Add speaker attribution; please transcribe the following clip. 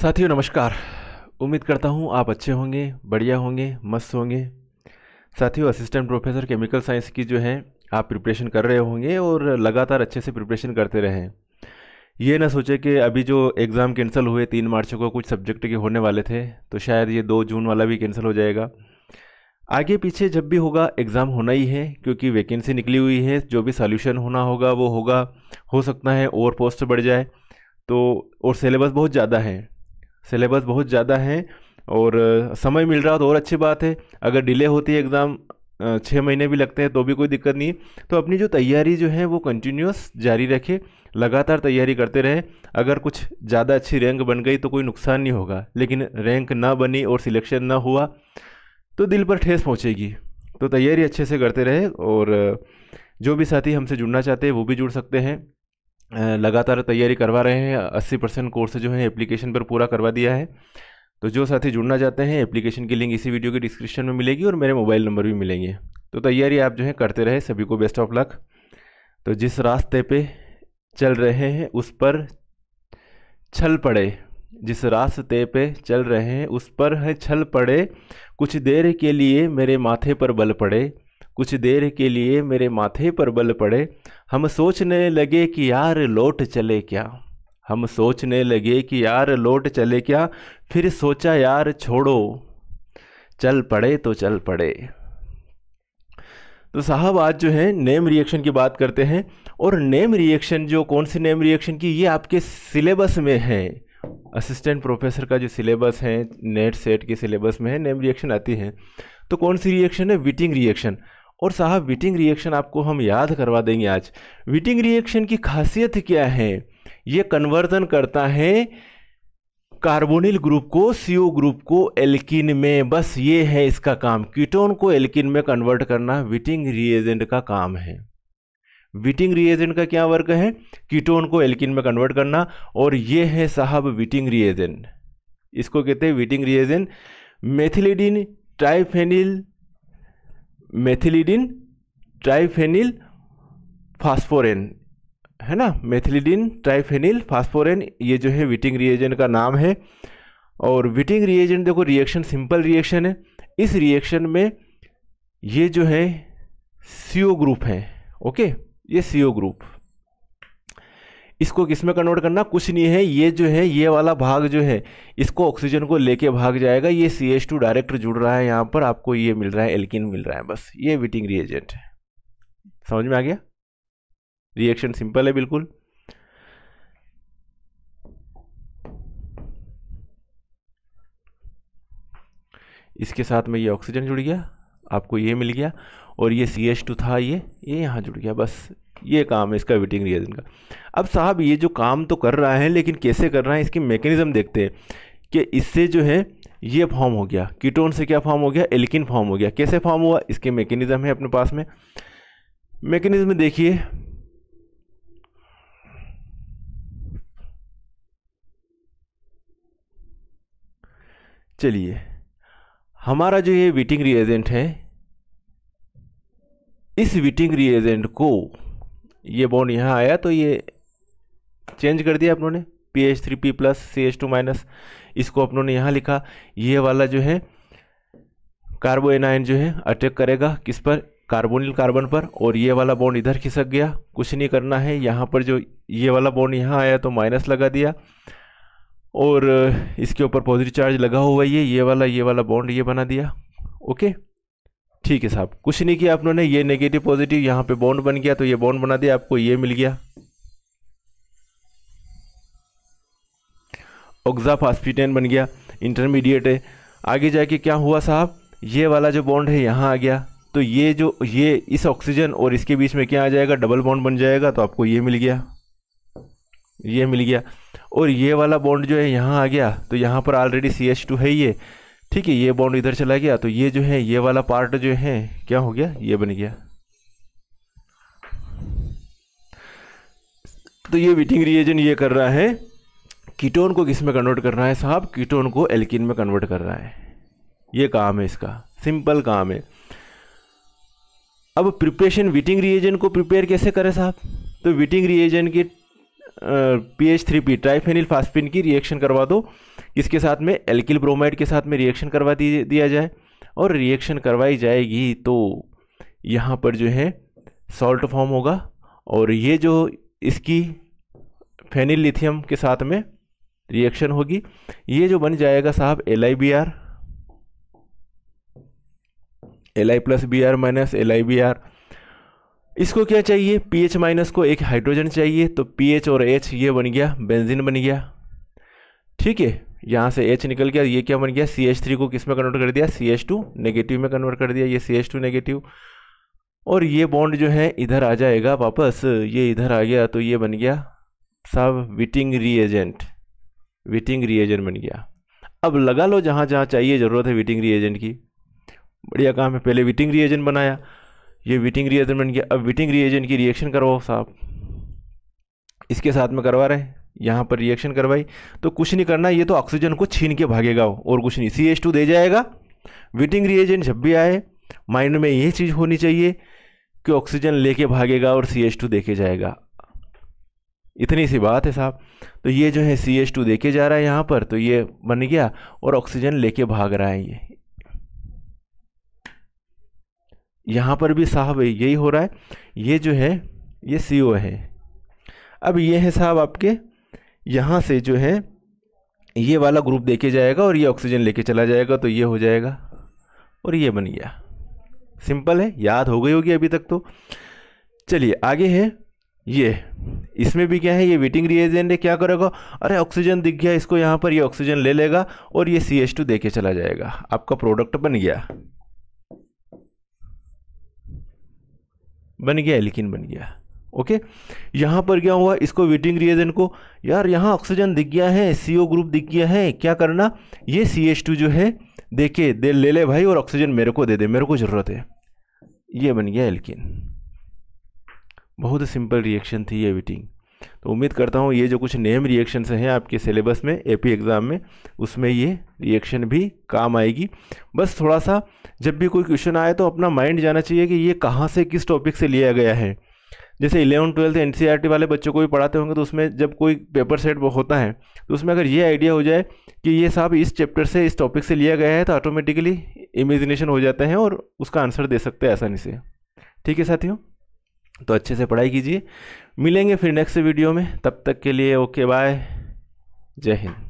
Speaker 1: साथियों नमस्कार उम्मीद करता हूँ आप अच्छे होंगे बढ़िया होंगे मस्त होंगे साथियों असिस्टेंट प्रोफेसर केमिकल साइंस की जो है आप प्रिपरेशन कर रहे होंगे और लगातार अच्छे से प्रिपरेशन करते रहें ये ना सोचे कि अभी जो एग्ज़ाम कैंसिल हुए तीन मार्च को कुछ सब्जेक्ट के होने वाले थे तो शायद ये दो जून वाला भी कैंसिल हो जाएगा आगे पीछे जब भी होगा एग्ज़ाम होना ही है क्योंकि वैकेंसी निकली हुई है जो भी सॉल्यूशन होना होगा वो होगा हो सकता है और पोस्ट बढ़ जाए तो और सिलेबस बहुत ज़्यादा है सिलेबस बहुत ज़्यादा है और समय मिल रहा तो और अच्छी बात है अगर डिले होती है एग्ज़ाम छः महीने भी लगते हैं तो भी कोई दिक्कत नहीं है तो अपनी जो तैयारी जो है वो कंटिन्यूस जारी रखें लगातार तैयारी करते रहें अगर कुछ ज़्यादा अच्छी रैंक बन गई तो कोई नुकसान नहीं होगा लेकिन रैंक ना बनी और सिलेक्शन ना हुआ तो दिल पर ठेस पहुँचेगी तो तैयारी अच्छे से करते रहे और जो भी साथी हमसे जुड़ना चाहते हैं वो भी जुड़ सकते हैं लगातार तैयारी करवा रहे हैं अस्सी परसेंट कोर्स जो है एप्लीकेशन पर पूरा करवा दिया है तो जो साथी जुड़ना चाहते हैं एप्लीकेशन की लिंक इसी वीडियो के डिस्क्रिप्शन में मिलेगी और मेरे मोबाइल नंबर भी मिलेंगे तो तैयारी आप जो है करते रहे सभी को बेस्ट ऑफ लक तो जिस रास्ते पे चल रहे हैं उस पर छल पड़े जिस रास्ते पे चल रहे हैं उस पर है छल पड़े कुछ देर के लिए मेरे माथे पर बल पड़े कुछ देर के लिए मेरे माथे पर बल पड़े हम सोचने लगे कि यार लौट चले क्या हम सोचने लगे कि यार लौट चले क्या फिर सोचा यार छोड़ो चल पड़े तो चल पड़े तो साहब आज जो है नेम रिएक्शन की बात करते हैं और नेम रिएक्शन जो कौन सी नेम रिएक्शन की ये आपके सिलेबस में है असिस्टेंट प्रोफेसर का जो सिलेबस है नेट सेट के सिलेबस में है नेम रिएक्शन आती है तो कौन सी रिएक्शन है विटिंग रिएक्शन और साहब विटिंग रिएक्शन आपको हम याद करवा देंगे आज विटिंग रिएक्शन की खासियत क्या है ये कन्वर्जन करता है कार्बोनिल ग्रुप को सीओ ग्रुप को एल्किन में बस ये है इसका काम कीटोन को एल्किन में कन्वर्ट करना विटिंग रिएजेंट का काम है विटिंग रिएजेंट का क्या वर्क है कीटोन को एल्किन में कन्वर्ट करना और ये है साहब विटिंग रिएजेंट इसको कहते हैं विटिंग रिएजेंट मेथिलिडिन ट्राइफेनिल मेथिलिडिन ट्राइफेनिल फास्फोरेन है ना मेथिलिडिन ट्राइफेनिल फास्फोरेन ये जो है विटिंग रिएजेंट का नाम है और विटिंग रिएजेंट देखो रिएक्शन सिंपल रिएक्शन है इस रिएक्शन में ये जो है सीओ ग्रुप है ओके ये सीओ ग्रुप इसको किस में कन्वर्ट करना कुछ नहीं है ये जो है ये वाला भाग जो है इसको ऑक्सीजन को लेके भाग जाएगा ये सी एच टू डायरेक्ट जुड़ रहा है यहाँ पर आपको ये मिल रहा है एल्किन मिल रहा है बस ये विटिंग रिएजेंट है समझ में आ गया रिएक्शन सिंपल है बिल्कुल इसके साथ में ये ऑक्सीजन जुड़ गया आपको ये मिल गया और ये सी एच टू था ये ये यहाँ जुड़ गया बस ये काम है इसका वेटिंग रीजन का अब साहब ये जो काम तो कर रहा है लेकिन कैसे कर रहा है इसकी मैकेनिज़्म देखते हैं कि इससे जो है ये फॉर्म हो गया कीटोन से क्या फॉर्म हो गया एल्किन फॉर्म हो गया कैसे फॉर्म हुआ इसके मैकेनिज़्म है अपने पास में मैकेनिज़्म देखिए चलिए हमारा जो ये वीटिंग रिएजेंट है इस वीटिंग रिएजेंट को ये बॉन्ड यहाँ आया तो ये चेंज कर दिया अपनों ने P H three P plus C H two minus इसको अपनों ने यहाँ लिखा ये वाला जो है एनाइन जो है अटैक करेगा किस पर कार्बोनिल कार्बन पर और ये वाला बॉन्ड इधर खिसक गया कुछ नहीं करना है यहाँ पर जो ये वाला बॉन्ड यहाँ आया तो माइनस लगा दिया और इसके ऊपर पॉजिटिव चार्ज लगा हुआ ये ये वाला ये वाला बॉन्ड ये बना दिया ओके ठीक है साहब कुछ नहीं किया आप ये नेगेटिव पॉजिटिव यहाँ पे बॉन्ड बन गया तो ये बॉन्ड बना दिया आपको ये मिल गया ऑक्जाफास्पिटेन बन गया इंटरमीडिएट है आगे जाके क्या हुआ साहब ये वाला जो बॉन्ड है यहाँ आ गया तो ये जो ये इस ऑक्सीजन और इसके बीच में क्या आ जाएगा डबल बॉन्ड बन जाएगा तो आपको ये मिल गया ये मिल गया और ये वाला बॉन्ड जो है यहाँ आ गया तो यहाँ पर ऑलरेडी सी एच टू है ये ठीक है ये बॉन्ड इधर चला गया तो ये जो है ये वाला पार्ट जो है क्या हो गया ये बन गया तो ये विटिंग रिएजन ये कर रहा है कीटोन को किस में कन्वर्ट कर रहा है साहब कीटोन को एल्किन में कन्वर्ट कर रहा है ये काम है इसका सिंपल काम है अब प्रिपरेशन विटिंग रिएजन को प्रिपेयर कैसे करें साहब तो विटिंग रिएजन के P H three P triphenyl phosphine की रिएक्शन करवा दो इसके साथ में एल्किल ब्रोमाइड के साथ में रिएक्शन करवा दिया जाए और रिएक्शन करवाई जाएगी तो यहाँ पर जो है सॉल्ट फॉर्म होगा और ये जो इसकी फेनिल लिथियम के साथ में रिएक्शन होगी ये जो बन जाएगा साहब L I B R L I plus B R minus L I B R इसको क्या चाहिए पी एच माइनस को एक हाइड्रोजन चाहिए तो पी एच और एच ये बन गया बेंजीन बन गया ठीक है यहाँ से एच निकल गया ये क्या बन गया सी एच थ्री को किस में कन्वर्ट कर दिया सी एच टू नेगेटिव में कन्वर्ट कर दिया ये सी एच टू नेगेटिव और ये बॉन्ड जो है इधर आ जाएगा वापस ये इधर आ गया तो ये बन गया सब विटिंग रिएजेंट विटिंग रिएजेंट बन गया अब लगा लो जहाँ जहाँ चाहिए ज़रूरत है विटिंग रिएजेंट की बढ़िया काम है पहले विटिंग रिएजेंट बनाया ये विटिंग रिएजेंट बन गया अब विटिंग रिएजेंट की रिएक्शन करवाओ साहब इसके साथ में करवा रहे हैं यहाँ पर रिएक्शन करवाई तो कुछ नहीं करना ये तो ऑक्सीजन को छीन के भागेगा और कुछ नहीं सी एच टू दे जाएगा विटिंग रिएजेंट जब भी आए माइंड में यही चीज़ होनी चाहिए कि ऑक्सीजन लेके भागेगा और सी एच टू देके जाएगा इतनी सी बात है साहब तो ये जो है सी एच टू देके जा रहा है यहाँ पर तो ये बन गया और ऑक्सीजन लेके भाग रहा है ये यहाँ पर भी साहब यही हो रहा है ये जो है ये सी ओ है अब ये है साहब आपके यहाँ से जो है ये वाला ग्रुप देखे जाएगा और ये ऑक्सीजन लेके चला जाएगा तो ये हो जाएगा और ये बन गया सिंपल है याद हो गई होगी अभी तक तो चलिए आगे है ये इसमें भी क्या है ये वेटिंग रिएजेंट है क्या करेगा अरे ऑक्सीजन दिख गया इसको यहाँ पर ये ऑक्सीजन ले लेगा और ये सी एच टू दे के चला जाएगा आपका प्रोडक्ट बन गया बन गया एलिकिन बन गया ओके यहाँ पर क्या हुआ इसको वेटिंग रिएजेंट को यार यहाँ ऑक्सीजन दिख गया है सी ओ ग्रुप दिख गया है क्या करना ये सी एच टू जो है देखे दे ले ले भाई और ऑक्सीजन मेरे को दे दे मेरे को ज़रूरत है ये बन गया एल्किन बहुत सिंपल रिएक्शन थी ये वेटिंग तो उम्मीद करता हूँ ये जो कुछ नेम रिएक्शंस हैं आपके सिलेबस में एपी एग्ज़ाम में उसमें ये रिएक्शन भी काम आएगी बस थोड़ा सा जब भी कोई क्वेश्चन आए तो अपना माइंड जाना चाहिए कि ये कहाँ से किस टॉपिक से लिया गया है जैसे इलेवन ट्वेल्थ एन वाले बच्चों को भी पढ़ाते होंगे तो उसमें जब कोई पेपर सेट होता है तो उसमें अगर ये आइडिया हो जाए कि ये साहब इस चैप्टर से इस टॉपिक से लिया गया है तो ऑटोमेटिकली इमेजिनेशन हो जाते हैं और उसका आंसर दे सकते हैं आसानी से ठीक है साथियों तो अच्छे से पढ़ाई कीजिए मिलेंगे फिर नेक्स्ट वीडियो में तब तक के लिए ओके बाय जय हिंद